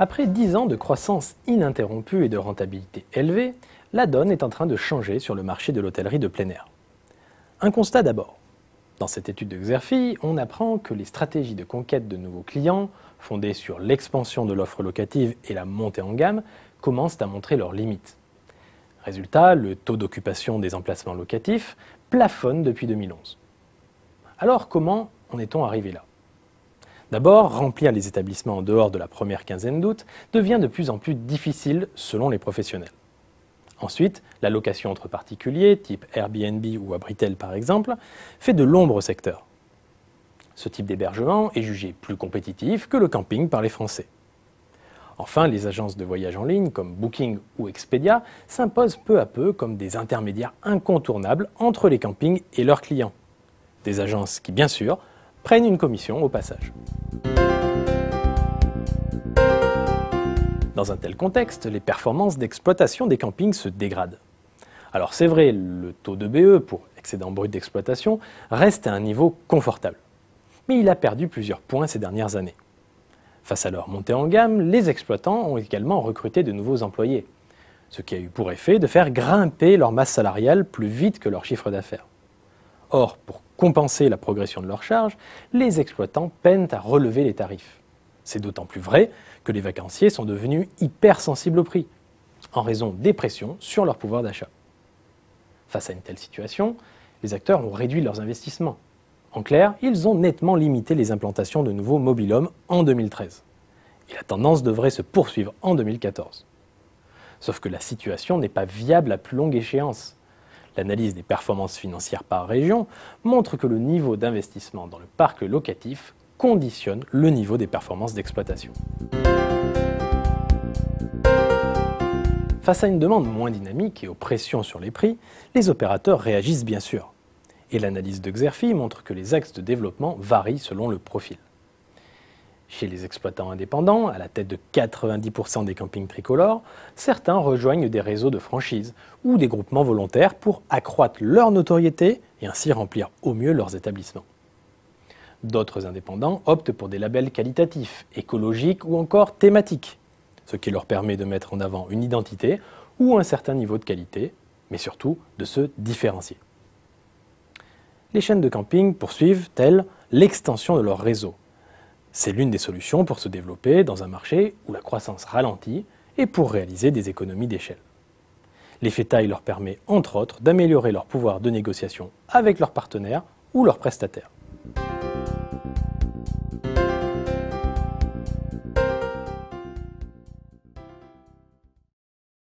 Après 10 ans de croissance ininterrompue et de rentabilité élevée, la donne est en train de changer sur le marché de l'hôtellerie de plein air. Un constat d'abord. Dans cette étude de Xerfi, on apprend que les stratégies de conquête de nouveaux clients, fondées sur l'expansion de l'offre locative et la montée en gamme, commencent à montrer leurs limites. Résultat, le taux d'occupation des emplacements locatifs plafonne depuis 2011. Alors comment en est-on arrivé là D'abord, remplir les établissements en dehors de la première quinzaine d'août devient de plus en plus difficile selon les professionnels. Ensuite, la location entre particuliers, type Airbnb ou Abritel par exemple, fait de l'ombre au secteur. Ce type d'hébergement est jugé plus compétitif que le camping par les Français. Enfin, les agences de voyage en ligne comme Booking ou Expedia s'imposent peu à peu comme des intermédiaires incontournables entre les campings et leurs clients. Des agences qui, bien sûr, prennent une commission au passage. Dans un tel contexte, les performances d'exploitation des campings se dégradent. Alors c'est vrai, le taux de BE pour excédent brut d'exploitation reste à un niveau confortable. Mais il a perdu plusieurs points ces dernières années. Face à leur montée en gamme, les exploitants ont également recruté de nouveaux employés, ce qui a eu pour effet de faire grimper leur masse salariale plus vite que leur chiffre d'affaires. Or, pour compenser la progression de leurs charges, les exploitants peinent à relever les tarifs. C'est d'autant plus vrai que les vacanciers sont devenus hypersensibles au prix, en raison des pressions sur leur pouvoir d'achat. Face à une telle situation, les acteurs ont réduit leurs investissements. En clair, ils ont nettement limité les implantations de nouveaux mobil-hommes en 2013. Et la tendance devrait se poursuivre en 2014. Sauf que la situation n'est pas viable à plus longue échéance. L'analyse des performances financières par région montre que le niveau d'investissement dans le parc locatif conditionne le niveau des performances d'exploitation. Face à une demande moins dynamique et aux pressions sur les prix, les opérateurs réagissent bien sûr. Et l'analyse de Xerfi montre que les axes de développement varient selon le profil. Chez les exploitants indépendants, à la tête de 90% des campings tricolores, certains rejoignent des réseaux de franchises ou des groupements volontaires pour accroître leur notoriété et ainsi remplir au mieux leurs établissements. D'autres indépendants optent pour des labels qualitatifs, écologiques ou encore thématiques, ce qui leur permet de mettre en avant une identité ou un certain niveau de qualité, mais surtout de se différencier. Les chaînes de camping poursuivent, telles, l'extension de leur réseau c'est l'une des solutions pour se développer dans un marché où la croissance ralentit et pour réaliser des économies d'échelle. L'effet taille leur permet entre autres d'améliorer leur pouvoir de négociation avec leurs partenaires ou leurs prestataires.